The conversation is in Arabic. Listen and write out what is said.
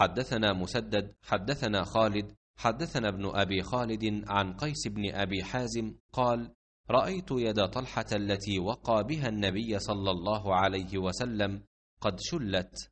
حدثنا مسدد حدثنا خالد حدثنا ابن ابي خالد عن قيس بن ابي حازم قال رايت يد طلحه التي وقى بها النبي صلى الله عليه وسلم قد شلت